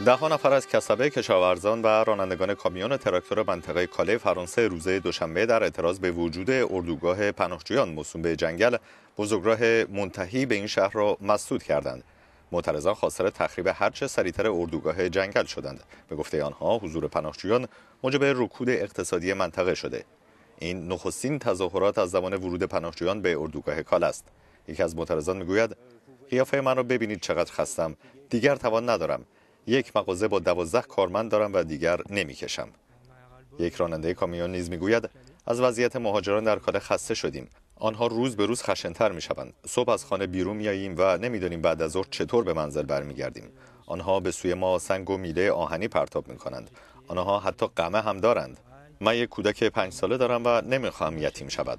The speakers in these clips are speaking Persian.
ده نفر از کسبه کشاورزان و رانندگان کامیون و منطقه کاله فرانسه روز دوشنبه در اعتراض به وجود اردوگاه پناهجویان موسوم به جنگل بزرگراه منتهی به این شهر را مسدود کردند معترضان خسارت تخریب هرچه سریتر اردوگاه جنگل شدند به گفته آنها حضور پناهجویان موجب رکود اقتصادی منطقه شده این نخستین تظاهرات از زمان ورود پناهجویان به اردوگاه کال است یکی از معترضان میگوید قیافه من را ببینید چقدر خستم دیگر توان ندارم یک مغازه با دوازده کارمند دارم و دیگر نمیکشم یک راننده کامیون نیز میگوید از وضعیت مهاجران در کاله خسته شدیم آنها روز به روز خشنتر میشوند صبح از خانه بیرون میاییم و نمیدانیم بعد از ظهر چطور به منزل برمیگردیم آنها به سوی ما سنگ و میله آهنی پرتاب میکنند آنها حتی قمه هم دارند من یک کودک پنج ساله دارم و نمیخواهم یتیم شود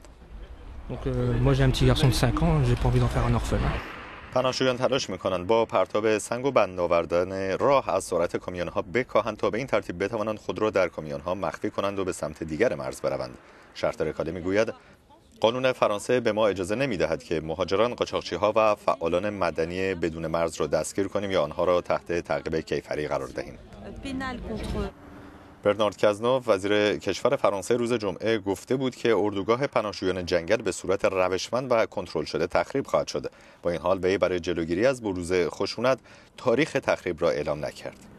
Donc 5 euh, ans, پناهجویان تلاش میکنند با پرتاب سنگ و بند آوردن راه از سرعت کامیون ها بکاهند تا به این ترتیب بتوانند خود را در کامیون ها مخفی کنند و به سمت دیگر مرز بروند شرط رکاله میگوید قانون فرانسه به ما اجازه نمی که مهاجران، قاچاقچی ها و فعالان مدنی بدون مرز را دستگیر کنیم یا آنها را تحت تعقیب کیفری قرار دهیم. برنارد کزنوف وزیر کشور فرانسه روز جمعه گفته بود که اردوگاه پناهجویان جنگل به صورت روشمند و کنترل شده تخریب خواهد شد با این حال وی برای جلوگیری از بروز خشونت تاریخ تخریب را اعلام نکرد